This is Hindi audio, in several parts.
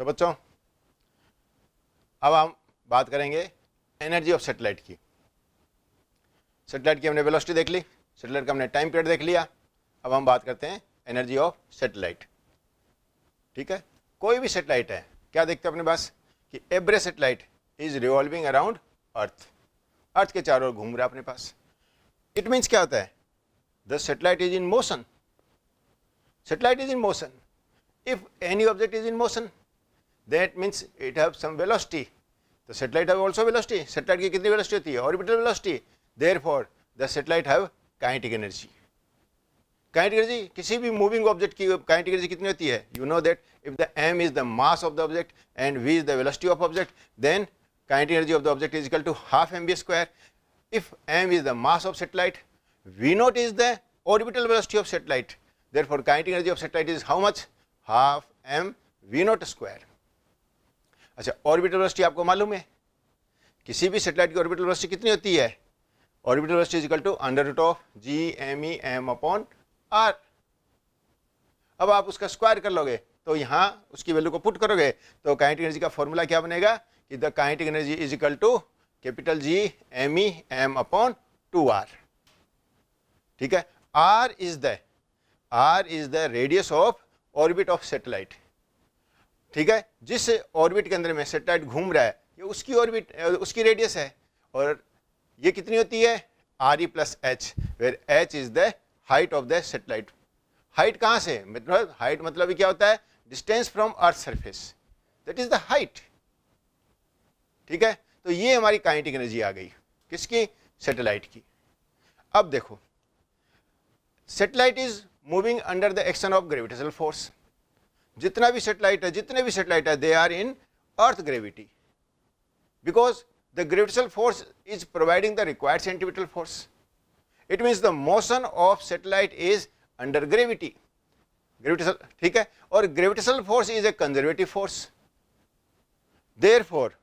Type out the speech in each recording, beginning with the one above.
तो बच्चों अब हम बात करेंगे एनर्जी ऑफ सेटेलाइट की सेटेलाइट की हमने वेलोसिटी देख ली सेटेलाइट का हमने टाइम पीरियड देख लिया अब हम बात करते हैं एनर्जी ऑफ सेटेलाइट ठीक है कोई भी सेटेलाइट है क्या देखते हैं अपने पास कि every satellite is revolving around earth earth के चारों ओर घूम रहा है अपने पास इट मीन्स क्या होता है the satellite is in motion satellite is in motion if any object is in motion That means it have some velocity. The satellite have also velocity. Satellite की कितनी velocity होती है? Orbital velocity. Therefore, the satellite have kinetic energy. Kinetic energy किसी moving object kinetic energy कितनी होती You know that if the m is the mass of the object and v is the velocity of object, then kinetic energy of the object is equal to half mv square. If m is the mass of satellite, v naught is the orbital velocity of satellite. Therefore, kinetic energy of satellite is how much? Half m v naught square. अच्छा ऑर्बिटल वेलोसिटी आपको मालूम है किसी भी सेटेलाइट की ऑर्बिटल वेलोसिटी कितनी होती है orbital velocity is equal to under root of G M E M upon R अब आप उसका स्क्वायर कर लोगे तो यहाँ उसकी वैल्यू को पुट करोगे तो काइनेटिक एनर्जी का फॉर्मूला क्या बनेगा कि the kinetic energy is equal to capital G M E M upon two R ठीक है R is the R is the radius of orbit of satellite ठीक है जिस ऑर्बिट के अंदर में सेटेलाइट घूम रहा है ये उसकी ऑर्बिट उसकी रेडियस है और ये कितनी होती है R E plus H where H is the height of the satellite height कहाँ से मतलब हाइट मतलब क्या होता है distance from earth surface that is the height ठीक है तो ये हमारी काइनेटिक एनर्जी आ गई किसकी सेटेलाइट की अब देखो satellite is moving under the action of gravitational force जितना भी सेटेलाइट है जितने भी सेटेलाइट है they are in earth gravity because the gravitation force is providing the required centripetal force it means the motion of satellite is under gravity gravitation ठीक है और gravitation force is a conservative force therefore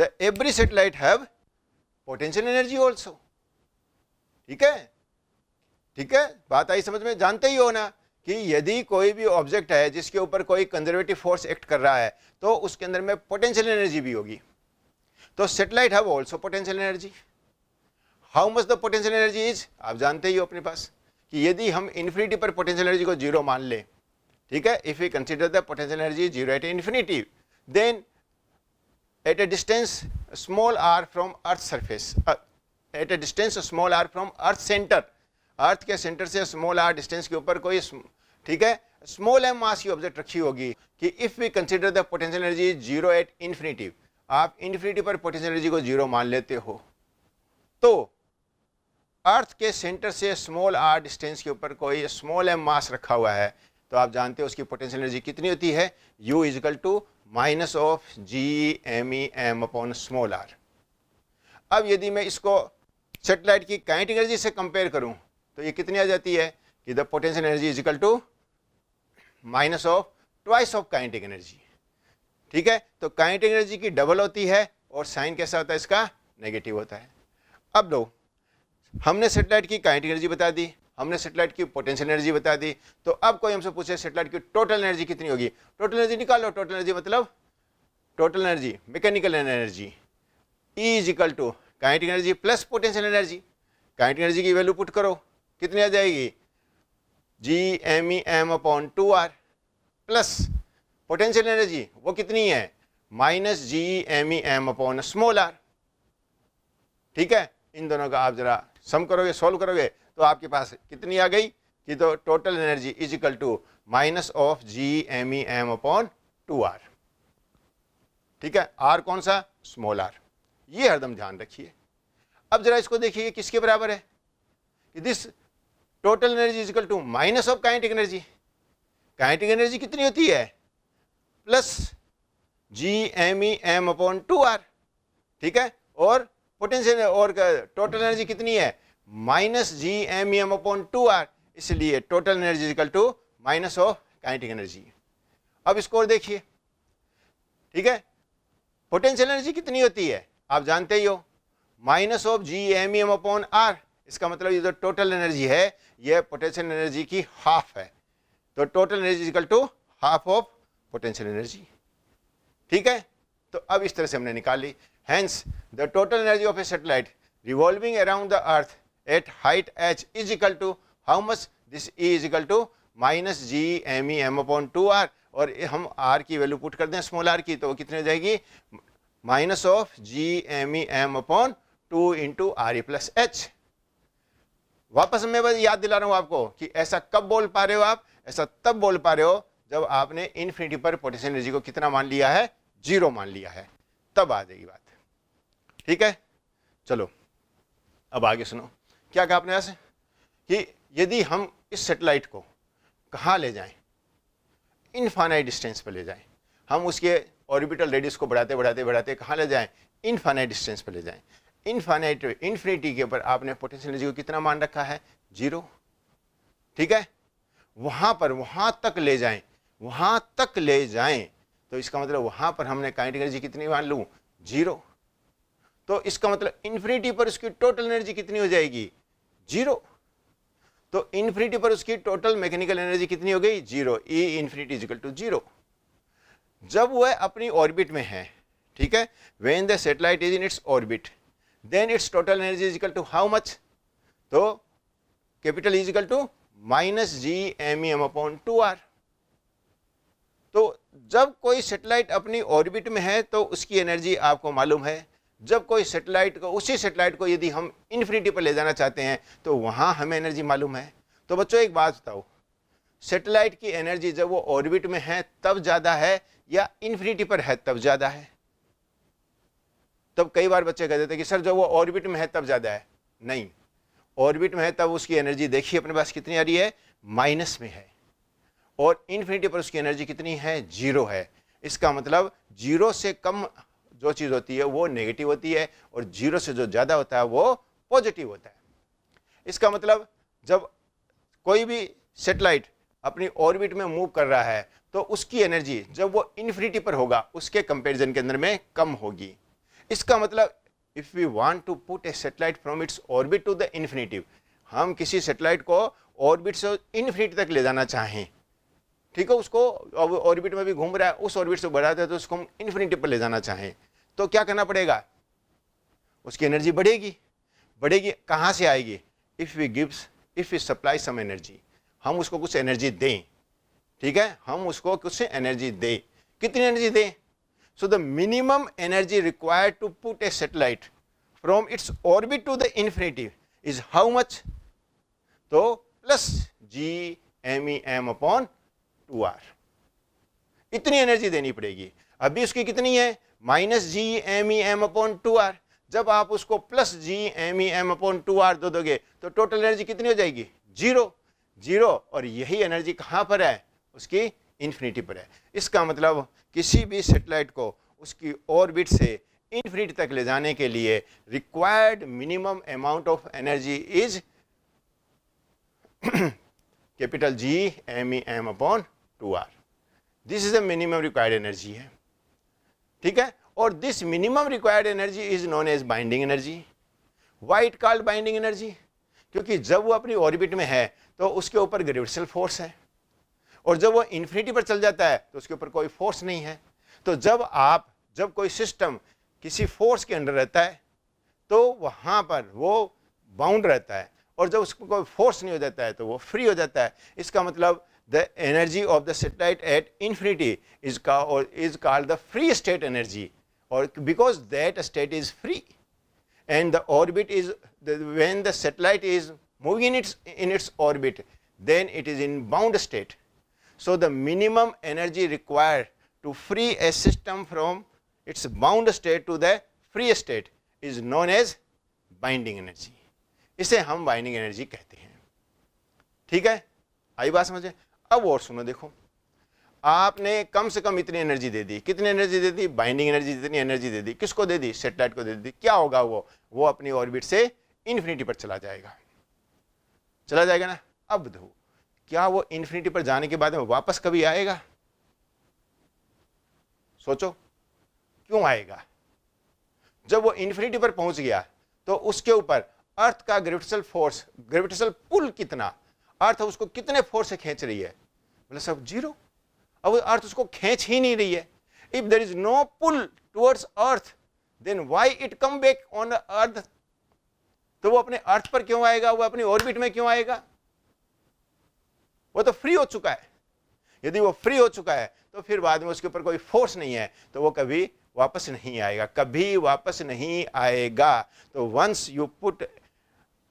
the every satellite have potential energy also ठीक है ठीक है बात आई समझ में जानते ही हो ना कि यदि कोई भी ऑब्जेक्ट है जिसके ऊपर कोई कंजर्वेटिव फोर्स एक्ट कर रहा है तो उसके अंदर में पोटेंशियल एनर्जी भी होगी तो satellite have also potential energy how much the potential energy is आप जानते ही हो अपने पास कि यदि हम इन्फिनिटी पर पोटेंशियल एनर्जी को जीरो मान लें ठीक है if you consider the potential energy zero at infinity then at a distance small R from earth surface at a distance small R from earth centre earth के सेंटर से स्मॉल आर डिस्टेंस के ऊपर कोई ठीक है स्मॉल एम मास की ऑब्जेक्ट रखी होगी कि if we consider the potential energy zero at infinity आप इन्फिनिटी पर पोटेंशियल एनर्जी को जीरो मान लेते हो तो अर्थ के सेंटर से स्मॉल आर डिस्टेंस के ऊपर कोई स्मॉल एम मास रखा हुआ है तो आप जानते हो उसकी पोटेंशियल एनर्जी कितनी होती है u is equal to minus of G M E M upon small R अब यदि मैं इसको सेटेलाइट की काइनेटिक एनर्जी से कंपेयर करूं तो ये कितनी आ जाती है कि the potential energy is equal to minus of twice of kinetic energy ठीक है तो काइनेटिक एनर्जी की डबल होती है और साइन कैसा होता है इसका नेगेटिव होता है अब दो हमने सेटेलाइट की काइनेटिक एनर्जी बता दी हमने सेटेलाइट की पोटेंशियल एनर्जी बता दी तो अब कोई हमसे पूछे सेटेलाइट की टोटल एनर्जी कितनी होगी टोटल एनर्जी निकाल लो टोटल एनर्जी मतलब total energy mechanical energy E is to kinetic energy plus potential energy kinetic energy की वैल्यू पुट करो कितनी आ जाएगी G M E M upon two R plus potential energy वो कितनी है minus G M E M upon small R ठीक है इन दोनों का आप जरा सम करोगे सॉल्व करोगे तो आपके पास कितनी आ गई कि तो total energy is equal to minus of G M E M upon two R ठीक है आर कौन सा स्मॉल आर ये हरदम ध्यान रखिए अब जरा इसको देखिए किसके बराबर है this total energy is equal to minus of kinetic energy kinetic energy कितनी होती है plus G M E M upon two R ठीक है और पोटेंशियल और टोटल एनर्जी कितनी है minus G M E M upon two R इसलिए total energy is equal to minus of kinetic energy अब स्कोर देखिए ठीक है पोटेंशियल एनर्जी कितनी होती है आप जानते ही हो minus of G M E M upon R इसका मतलब ये जो टोटल एनर्जी है ये पोटेंशियल एनर्जी की हाफ है तो total energy is equal to half of potential energy ठीक है तो अब इस तरह से हमने निकाल ली hence the total energy of a satellite revolving around the earth at height H is equal to how much this E is equal to minus G M E M upon two R और हम आर की वैल्यू पुट कर दें स्मॉल आर की तो वो कितनी हो जाएगी minus of G M E M upon two into R E plus H वापस मैं बस याद दिला रहा हूँ आपको कि ऐसा कब बोल पा रहे हो आप ऐसा तब बोल पा रहे हो जब आपने इन्फिनिटी पर पोटेंशियल एनर्जी को कितना मान लिया है जीरो मान लिया है तब आ जाएगी बात ठीक है चलो अब आगे सुनो क्या कहा आपने ऐसे कि यदि हम इस सेटेलाइट को कहाँ ले जाएं इनफाइनाइट डिस्टेंस पर ले जाएं हम उसके ऑर्बिटल रेडियस को बढ़ाते बढ़ाते बढ़ाते कहाँ ले जाएं इनफाइनाइट डिस्टेंस पर ले जाएं इनफाइनाइट इन्फिनिटी के ऊपर आपने पोटेंशियल एनर्जी को कितना मान रखा है जीरो ठीक है वहां पर वहां तक ले जाएं वहां तक ले जाएं तो इसका मतलब वहां पर हमने काइनेटिक एनर्जी कितनी मान लू जीरो तो इसका मतलब इन्फिनिटी पर उसकी टोटल एनर्जी कितनी हो जाएगी जीरो तो इन्फिनिटी पर उसकी टोटल मैकेनिकल एनर्जी कितनी हो गई zero E infinity is equal to zero जब वह अपनी ऑर्बिट में है ठीक है when the satellite is in its orbit then its total energy is equal to how much? So, capital is equal to minus G M E M upon two R तो जब कोई सेटेलाइट अपनी ऑर्बिट में है तो उसकी एनर्जी आपको मालूम है जब कोई सेटेलाइट को उसी सेटेलाइट को यदि हम इन्फिनिटी पर ले जाना चाहते हैं तो वहाँ हमें एनर्जी मालूम है तो बच्चों एक बात बताओ सेटेलाइट की एनर्जी जब वो ऑर्बिट में है तब ज़्यादा है या इन्फिनिटी पर है तब ज़्यादा है तब कई बार बच्चे देते हैं कि सर जब वो ऑर्बिट में है तब ज़्यादा है नहीं ऑर्बिट में है तब उसकी एनर्जी देखिए अपने पास कितनी आ रही है माइनस में है और इन्फिनिटी पर उसकी एनर्जी कितनी है जीरो है इसका मतलब जीरो से कम जो चीज़ होती है वो नेगेटिव होती है और जीरो से जो ज़्यादा होता है वो पॉजिटिव होता है इसका मतलब जब कोई भी सेटेलाइट अपनी ऑर्बिट में मूव कर रहा है तो उसकी एनर्जी जब वो इन्फिनिटी पर होगा उसके कंपैरिजन के अंदर में कम होगी इसका मतलब if we want to put a satellite from its orbit to the infinity हम किसी सेटेलाइट को ऑर्बिट से इन्फिनिट तक ले जाना चाहें ठीक है उसको ऑर्बिट में भी घूम रहा है उस ऑर्बिट से बढ़ाते हैं तो उसको हम इन्फिनिटी पर ले जाना चाहें तो क्या करना पड़ेगा उसकी एनर्जी बढ़ेगी बढ़ेगी कहाँ से आएगी if we gives if we supply some energy हम उसको कुछ एनर्जी दें ठीक है हम उसको कुछ एनर्जी दें कितनी एनर्जी दें So, the minimum energy required to put a satellite from its orbit to the infinity is how much? So, plus G M E M upon two R इतनी एनर्जी देनी पड़ेगी अभी उसकी कितनी है minus G M E M upon two R जब आप उसको plus G M E M upon two R दो दोगे तो टोटल एनर्जी कितनी हो जाएगी जीरो जीरो और यही एनर्जी कहां पर है उसकी इन्फिनिटी पर है इसका मतलब किसी भी सेटेलाइट को उसकी ऑर्बिट से इन्फिनिटी तक ले जाने के लिए required minimum amount of energy is capital G M E M upon two R this is the minimum required energy है ठीक है और this minimum required energy is known as binding energy what called binding energy क्योंकि जब वो अपनी ऑर्बिट में है तो उसके ऊपर ग्रेविटेशनल फोर्स है और जब वो इन्फिनिटी पर चल जाता है तो उसके ऊपर कोई फोर्स नहीं है तो जब आप जब कोई सिस्टम किसी फोर्स के अंडर रहता है तो वहाँ पर वो बाउंड रहता है और जब उसको कोई फोर्स नहीं हो जाता है तो वो फ्री हो जाता है इसका मतलब the energy of the satellite at infinity is का और is called the free state energy और because that state is free and the orbit is when the satellite is moving in its in its orbit then it is in bound state So, the minimum energy required to free a system from its bound state to the free state is known as binding energy. इसे हम बाइंडिंग एनर्जी कहते हैं ठीक है आई बात समझे अब और सुनो देखो आपने कम से कम इतनी एनर्जी दे दी कितनी एनर्जी दे दी बाइंडिंग एनर्जी जितनी एनर्जी दे दी किसको दे दी सेटेलाइट को दे दी क्या होगा वो वो अपनी ऑर्बिट से इन्फिनिटी पर चला जाएगा चला जाएगा ना अब दो क्या वो इन्फिनिटी पर जाने के बाद में वापस कभी आएगा सोचो क्यों आएगा जब वो इन्फिनिटी पर पहुंच गया तो उसके ऊपर अर्थ का ग्रेविटेशनल फोर्स ग्रेविटेशनल पुल कितना अर्थ उसको कितने फोर्स से खींच रही है बोले सब जीरो अब अर्थ उसको खींच ही नहीं रही है if there is no pull towards earth then why it come back on earth तो वो अपने अर्थ पर क्यों आएगा वो अपनी ऑर्बिट में क्यों आएगा वो तो फ्री हो चुका है यदि वो फ्री हो चुका है तो फिर बाद में उसके ऊपर कोई फोर्स नहीं है तो वो कभी वापस नहीं आएगा कभी वापस नहीं आएगा तो once you put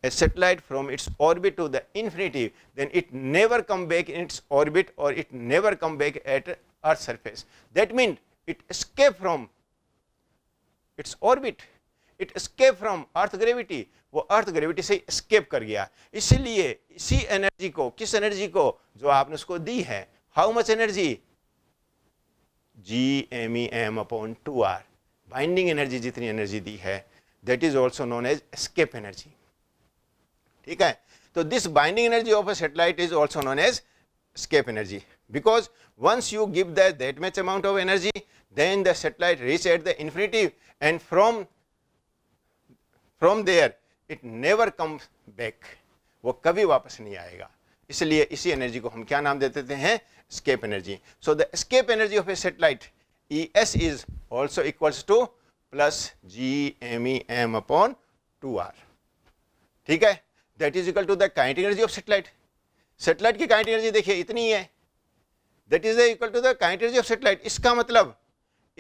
a satellite from its orbit to the infinity then it never come back in its orbit और it never come back at earth surface that mean it escape from its orbit it escape from earth gravity वो अर्थ ग्रेविटी से स्केप कर गया इसीलिए इसी एनर्जी को किस एनर्जी को जो आपने उसको दी है how much energy G M E M upon two R binding energy जितनी एनर्जी दी है that is also known as escape energy ठीक है तो this binding energy of a satellite is also known as escape energy because once you give that much amount of energy then the satellite reach at the the end from from there it never come back वो कभी वापस नहीं आएगा इसलिए इसी एनर्जी को हम क्या नाम दे देते हैं escape energy so the escape energy of a satellite E S is also equals to plus G M E M upon two R ठीक है that is equal to the kinetic energy of satellite satellite की काइनेटिक एनर्जी देखिए इतनी ही है that is equal to the kinetic energy of satellite इसका मतलब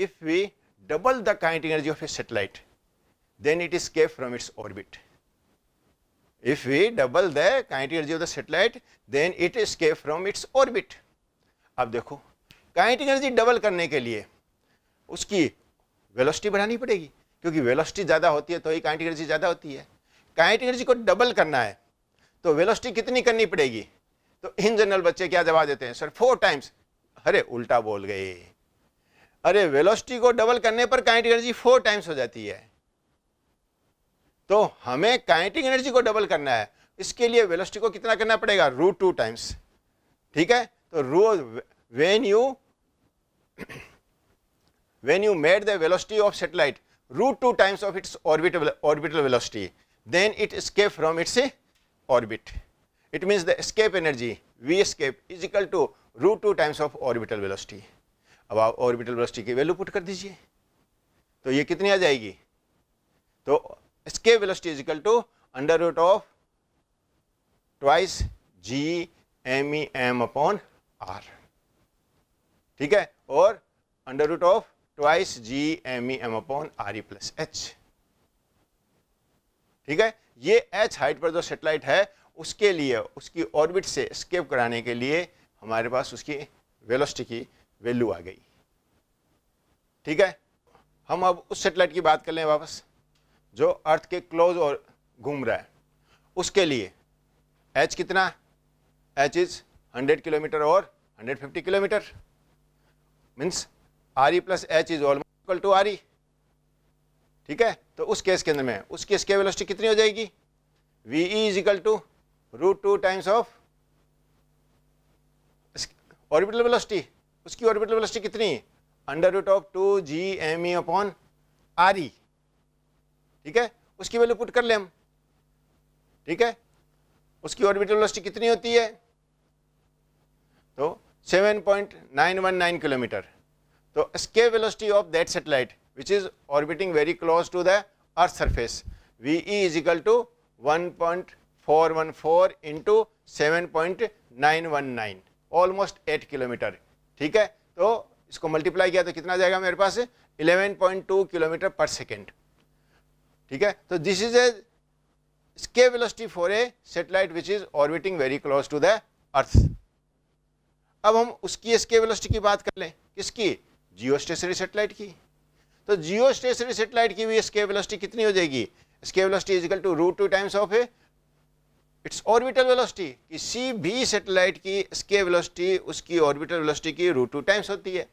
if we double the kinetic energy of a satellite then it escaped from its orbit. If we double the kinetic energy of the satellite, then it escaped from its orbit. अब देखो kinetic energy double करने के लिए उसकी velocity बढ़ानी पड़ेगी क्योंकि velocity ज़्यादा होती है तो ही kinetic energy ज़्यादा होती है kinetic energy को double करना है तो velocity कितनी करनी पड़ेगी तो इन जनरल बच्चे क्या जवाब देते हैं सर फोर टाइम्स अरे उल्टा बोल गए अरे वेलोसिटी को डबल करने पर काइनेटिक एनर्जी फोर टाइम्स हो जाती है तो हमें काइनेटिक एनर्जी को डबल करना है इसके लिए वेलोसिटी को कितना करना पड़ेगा रू टू टाइम्स ठीक है तो root when you when you made the velocity of satellite root two times of its orbital orbital velocity then it escape from its orbit it means the escape energy V escape is equal to root two times of orbital velocity अब आप ऑर्बिटल वेलोसिटी की वैल्यू पुट कर दीजिए तो ये कितनी आ जाएगी तो escape velocity is equal to under root of twice G m e m upon r ठीक है और under root of twice G M E M upon R E plus H ठीक है ये एच हाइट पर जो सेटेलाइट है उसके लिए उसकी ऑर्बिट से स्केप कराने के लिए हमारे पास उसकी वेलोसिटी की वैल्यू आ गई ठीक है हम अब उस सेटेलाइट की बात कर लें वापस जो अर्थ के क्लोज और घूम रहा है उसके लिए एच कितना एच इज 100 किलोमीटर और 150 kilometre means R E plus H is almost equal to R E ठीक है तो उस केस के अंदर में उस केस के वेलोसिटी कितनी हो जाएगी V E is equal to root two times of orbital velocity उसकी ऑर्बिटल वेलोसिटी कितनी under root of two G M E upon R E ठीक है उसकी वैल्यू पुट कर ले हम ठीक है उसकी ऑर्बिटल वेलोसिटी कितनी होती है तो 7.919 किलोमीटर तो escape velocity of that satellite which is orbiting very close to the earth surface V E is equal to one point four one four into seven point nine nine one almost eight kilometre ठीक है तो इसको मल्टीप्लाई किया तो कितना जाएगा मेरे पास eleven point two kilometre per second ठीक है तो this is a escape velocity for a satellite which is orbiting very close to the अब हम उसकी escape की बात कर लें किसकी जियोस्टेशनरी सैटेलाइट की तो जियोस्टेशनरी सैटेलाइट की भी स्केप वेलोसिटी कितनी हो जाएगी escape velocity is equal to root two times of a its orbital velocity किसी भी सैटेलाइट की स्केप वेलोसिटी उसकी ऑर्बिटल वेलोसिटी की रूट टू टाइम्स होती है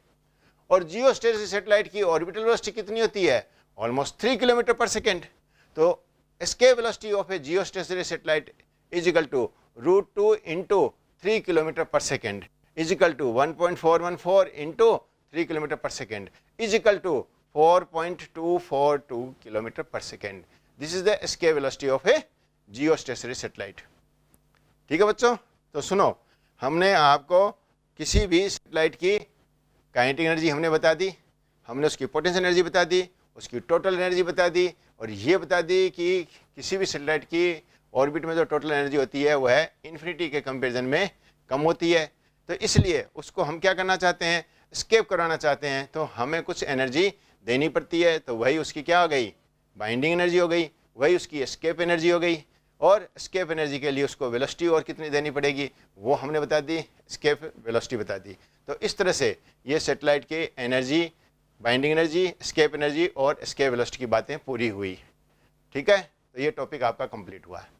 और जियोस्टेशनरी सैटेलाइट की ऑर्बिटल वेलोसिटी कितनी होती है almost 3 km per second. So, escape velocity of a geostationary satellite is equal to root 2 into 3 km per second is equal to 1.414 into 3 km per second is equal to 4.242 km per second. This is the escape velocity of a geostationary satellite. ठीक है बच्चों तो सुनो हमने आपको किसी भी सेटेलाइट की काइनेटिक एनर्जी हमने बता दी हमने उसकी पोटेंशियल एनर्जी बता दी उसकी टोटल एनर्जी बता दी और ये बता दी कि किसी भी सेटेलाइट की ऑर्बिट में जो टोटल एनर्जी होती है वह है इन्फिनिटी के कंपेरिजन में कम होती है तो इसलिए उसको हम क्या करना चाहते हैं स्केप कराना चाहते हैं तो हमें कुछ एनर्जी देनी पड़ती है तो वही उसकी क्या हो गई बाइंडिंग एनर्जी हो गई वही उसकी स्केप एनर्जी हो गई और स्केप एनर्जी के लिए उसको वेलोसिटी और कितनी देनी पड़ेगी वो हमने बता दी स्केप वेलोसिटी बता दी तो इस तरह से ये सेटेलाइट के energy binding energy escape energy और स्केप वेलोसिटी की बातें पूरी हुई ठीक है तो ये टॉपिक आपका कंप्लीट हुआ है